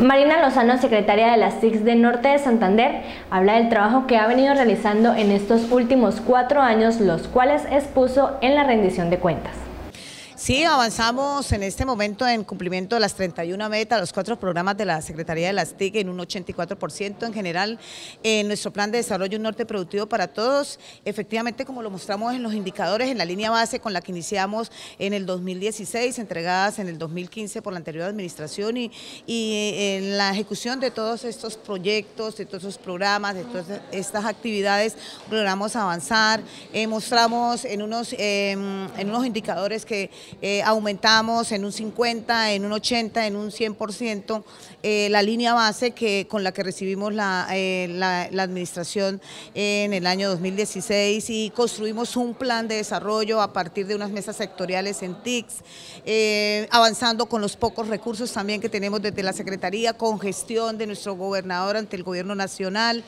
Marina Lozano, secretaria de la CICS de Norte de Santander, habla del trabajo que ha venido realizando en estos últimos cuatro años, los cuales expuso en la rendición de cuentas. Sí, avanzamos en este momento en cumplimiento de las 31 metas, los cuatro programas de la Secretaría de las TIC en un 84% en general en nuestro plan de desarrollo un norte productivo para todos. Efectivamente, como lo mostramos en los indicadores, en la línea base con la que iniciamos en el 2016, entregadas en el 2015 por la anterior administración y, eh, en la ejecución de todos estos proyectos, de todos estos programas, de todas estas actividades, logramos avanzar, eh, mostramos en unos, em, en unos indicadores que eh, aumentamos en un 50, en un 80, en un 100% eh, la línea base que, con la que recibimos la eh, administración en el año 2016 y construimos un plan de desarrollo a partir de unas mesas sectoriales en TICS, avanzando con los pocos recursos también que tenemos desde la Secretaría, con gestión de nuestro gobernador ante el gobierno nacional,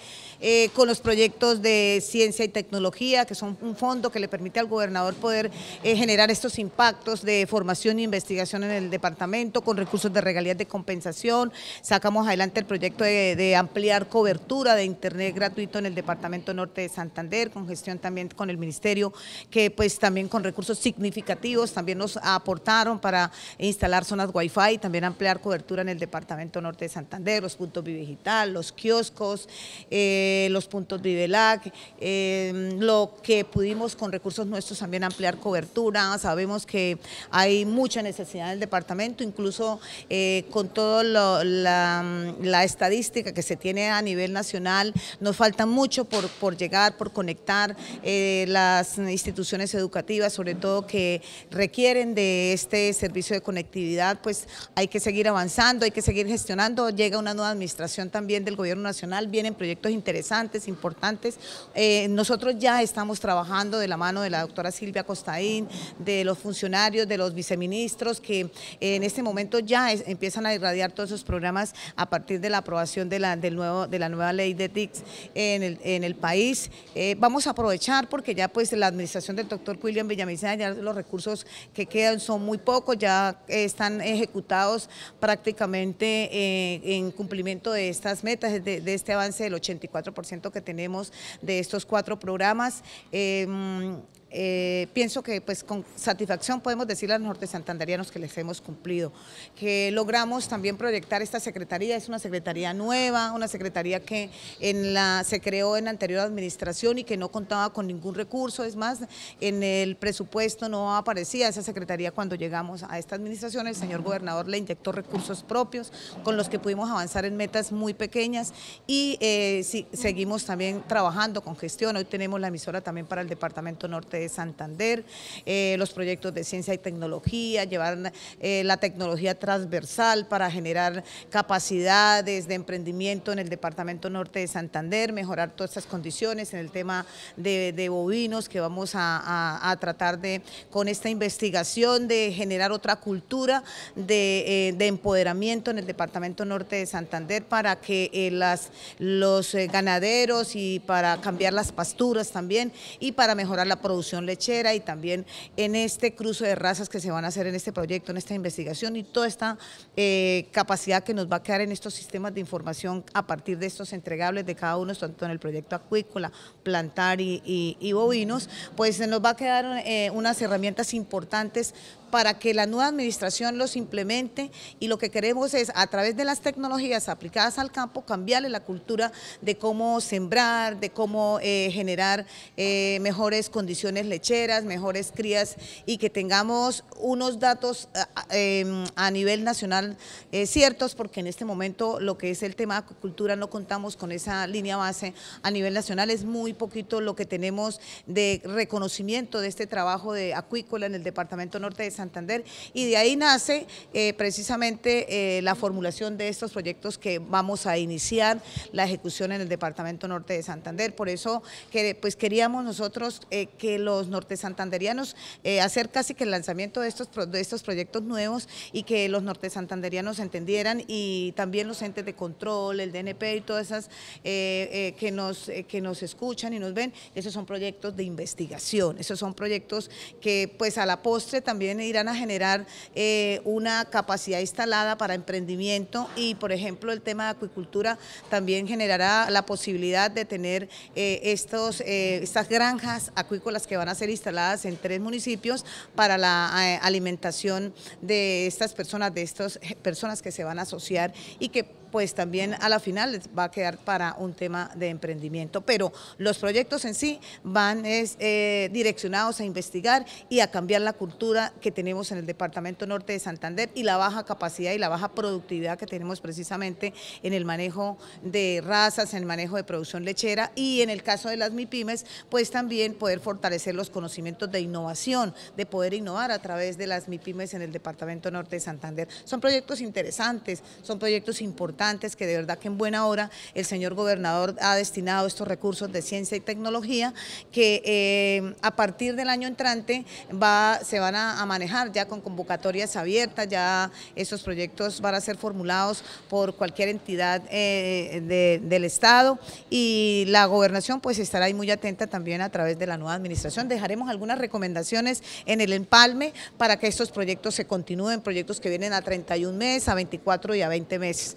con los proyectos de ciencia y tecnología, que son un fondo que le permite al gobernador poder generar estos impactos de formación e investigación en el departamento con recursos de regalías de compensación. Sacamos adelante el proyecto de, ampliar cobertura de Internet gratuito en el departamento norte de Santander, con gestión también con el ministerio, que pues también con recursos significativos también nos aportaron para instalar zonas Wi-Fi y también ampliar cobertura en el departamento norte de Santander, los puntos Vive los kioscos, eh, los puntos Vivelac, eh, lo que pudimos con recursos nuestros también ampliar cobertura. Sabemos que hay mucha necesidad en el departamento, incluso eh, con toda mm, la, estadística que se tiene a nivel nacional, nos falta mucho por, llegar, por conectar eh, las instituciones educativas, sobre todo que requieren de este servicio de conectividad, pues hay que seguir avanzando, hay que seguir gestionando, llega una nueva administración también del gobierno nacional, vienen proyectos interesantes, importantes. Eh, nosotros ya estamos trabajando de la mano de la doctora Silvia Costaín, de los funcionarios, de los viceministros, que eh, en este momento ya empiezan a irradiar todos esos programas a partir de la aprobación de la, del nuevo, de la nueva ley de TICS en el, en el país. Eh, vamos a aprovechar porque ya pues la administración del doctor William Villamizar, ya los recursos que quedan son muy pocos, ya están ejecutados prácticamente eh, en cumplimiento de estas metas, de, este avance del 84% que tenemos de estos cuatro programas. Eh, pienso que pues con satisfacción podemos decirle a los norte Santandarianos que les hemos cumplido, que logramos también proyectar esta secretaría, es una secretaría nueva, una secretaría que se creó en la anterior administración y que no contaba con ningún recurso, es más, en el presupuesto no aparecía esa secretaría cuando llegamos a esta administración, el señor gobernador le inyectó recursos propios con los que pudimos avanzar en metas muy pequeñas y eh, seguimos también trabajando con gestión, hoy tenemos la emisora también para el departamento norte de Santander, eh, los proyectos de ciencia y tecnología, llevar eh, la tecnología transversal para generar capacidades de emprendimiento en el Departamento Norte de Santander, mejorar todas estas condiciones en el tema de, bovinos que vamos a, tratar de, con esta investigación, de generar otra cultura de, eh, empoderamiento en el Departamento Norte de Santander para que las, los ganaderos y para cambiar las pasturas también y para mejorar la producción lechera y también en este cruce de razas que se van a hacer en este proyecto, en esta investigación y toda esta eh, capacidad que nos va a quedar en estos sistemas de información a partir de estos entregables de cada uno, tanto en el proyecto acuícola, plantar y, bovinos, pues se nos va a quedar eh, unas herramientas importantes para que la nueva administración los implemente y lo que queremos es a través de las tecnologías aplicadas al campo cambiarle la cultura de cómo sembrar, de cómo eh, generar mejores condiciones lecheras, mejores crías y que tengamos unos datos eh, em, a nivel nacional eh, ciertos, porque en este momento lo que es el tema de acuicultura no contamos con esa línea base a nivel nacional, es muy poquito lo que tenemos de reconocimiento de este trabajo de acuícola en el Departamento Norte de Santander y de ahí nace eh, precisamente la formulación de estos proyectos que vamos a iniciar la ejecución en el Departamento Norte de Santander, por eso que pues queríamos nosotros que lo los norte santanderianos, eh, hacer casi que el lanzamiento de estos, de estos proyectos nuevos y que los norte santanderianos entendieran y también los entes de control, el DNP y todas esas eh, eh, que, nos, que nos escuchan y nos ven, esos son proyectos de investigación, esos son proyectos que pues a la postre también irán a generar una capacidad instalada para emprendimiento y por ejemplo el tema de acuicultura también generará la posibilidad de tener estos, estas granjas acuícolas que van a ser instaladas en tres municipios para la eh, alimentación de estas personas, de estas personas que se van a asociar y que pues también a la final les va a quedar para un tema de emprendimiento. Pero los proyectos en sí van eh, direccionados a investigar y a cambiar la cultura que tenemos en el Departamento Norte de Santander y la baja capacidad y la baja productividad que tenemos precisamente en el manejo de razas, en el manejo de producción lechera y en el caso de las MIPIMES, pues también poder fortalecer los conocimientos de innovación, de poder innovar a través de las MIPIMES en el Departamento Norte de Santander. Son proyectos interesantes, son proyectos importantes antes que de verdad que en buena hora el señor gobernador ha destinado estos recursos de ciencia y tecnología que eh, a partir del año entrante va, se van a, manejar ya con convocatorias abiertas, ya esos proyectos van a ser formulados por cualquier entidad eh, del Estado y la gobernación pues estará ahí muy atenta también a través de la nueva administración. Dejaremos algunas recomendaciones en el empalme para que estos proyectos se continúen, proyectos que vienen a 31 meses, a 24 y a 20 meses.